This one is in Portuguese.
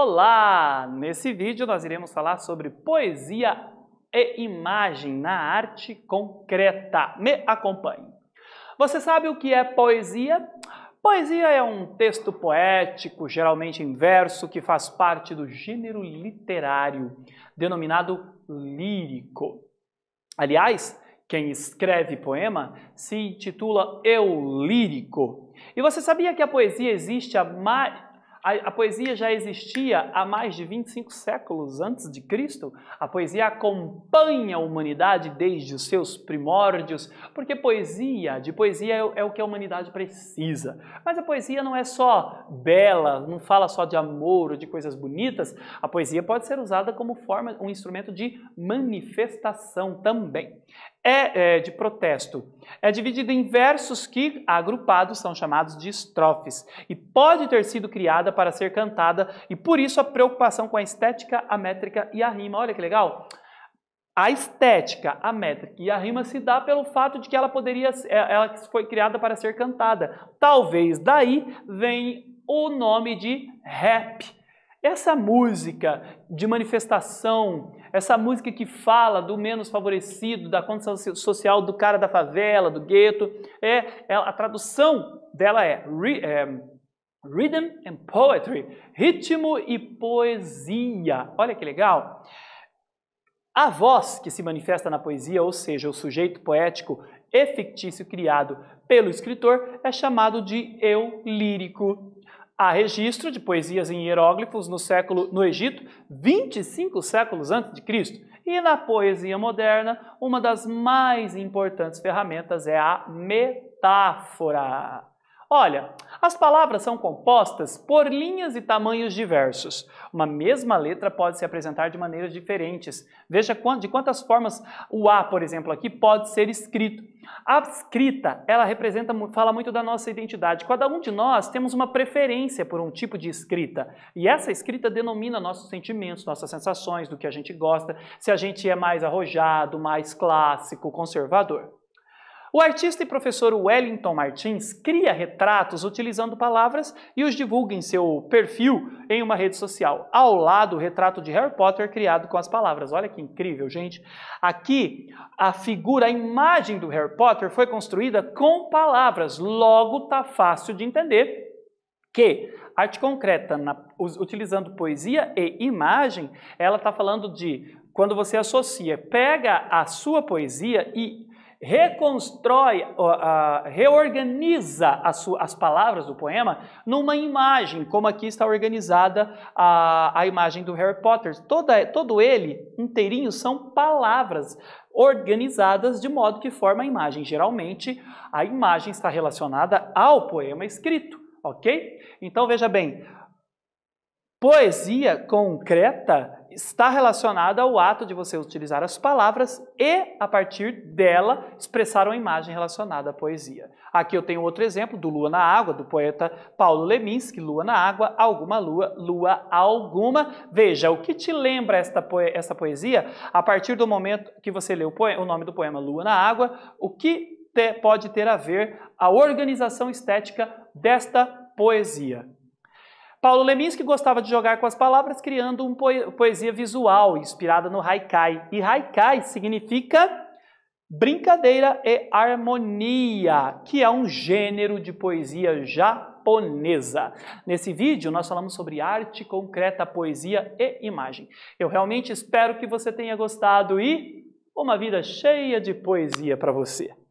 Olá! Nesse vídeo nós iremos falar sobre poesia e imagem na arte concreta. Me acompanhe. Você sabe o que é poesia? Poesia é um texto poético, geralmente em verso, que faz parte do gênero literário, denominado lírico. Aliás, quem escreve poema se intitula eu lírico. E você sabia que a poesia existe há mais a, a, poesia já existia há mais de 25 séculos antes de Cristo. A poesia acompanha a humanidade desde os seus primórdios, porque poesia, de poesia é, é o que a humanidade precisa. Mas a poesia não é só bela, não fala só de amor ou de coisas bonitas. A poesia pode ser usada como forma, um instrumento de manifestação também é, é, de protesto é dividida em versos que, agrupados, são chamados de estrofes, e pode ter sido criada para ser cantada, e por isso a preocupação com a estética, a métrica e a rima. Olha que legal! A estética, a métrica e a rima se dá pelo fato de que ela poderia, é, ela foi criada para ser cantada. Talvez daí vem o nome de rap, essa música de manifestação, essa música que fala do menos favorecido, da condição social do cara da favela, do gueto, é, é a tradução dela é, é Rhythm and Poetry, ritmo e poesia. Olha que legal! A voz que se manifesta na poesia, ou seja, o sujeito poético e fictício criado pelo escritor, é chamado de eu lírico. Há registro de poesias em hieróglifos no século no Egito, 25 séculos antes de Cristo. E na poesia moderna, uma das mais importantes ferramentas é a metáfora. Olha, as palavras são compostas por linhas e tamanhos diversos. Uma mesma letra pode se apresentar de maneiras diferentes. Veja de quantas formas o A, por exemplo, aqui pode ser escrito. A escrita, ela representa, fala muito da nossa identidade. Cada um de nós temos uma preferência por um tipo de escrita. E essa escrita denomina nossos sentimentos, nossas sensações, do que a gente gosta, se a gente é mais arrojado, mais clássico, conservador. O artista e professor Wellington Martins cria retratos utilizando palavras e os divulga em seu perfil em uma rede social. Ao lado, o retrato de Harry Potter criado com as palavras. Olha que incrível, gente. Aqui, a figura, a imagem do Harry Potter foi construída com palavras. Logo, tá fácil de entender que arte concreta, na, utilizando poesia e imagem, ela está falando de quando você associa, pega a sua poesia e reconstrói, uh, uh, reorganiza as, as, palavras do poema numa imagem, como aqui está organizada a, a imagem do Harry Potter. Toda, todo ele inteirinho são palavras organizadas de modo que forma a imagem. Geralmente, a imagem está relacionada ao poema escrito, ok? Então veja bem, poesia concreta está relacionada ao ato de você utilizar as palavras e, a partir dela, expressar uma imagem relacionada à poesia. Aqui eu tenho outro exemplo do Lua na Água, do poeta Paulo Leminski, Lua na Água, alguma lua, lua alguma. Veja, o que te lembra esta, poe essa poesia? A partir do momento que você lê o, o nome do poema Lua na Água, o que te pode ter a ver a organização estética desta poesia? Paulo Leminski gostava de jogar com as palavras, criando uma poesia visual inspirada no haikai. E haikai significa brincadeira e harmonia, que é um gênero de poesia japonesa. Nesse vídeo, nós falamos sobre arte concreta, poesia e imagem. Eu realmente espero que você tenha gostado e uma vida cheia de poesia para você.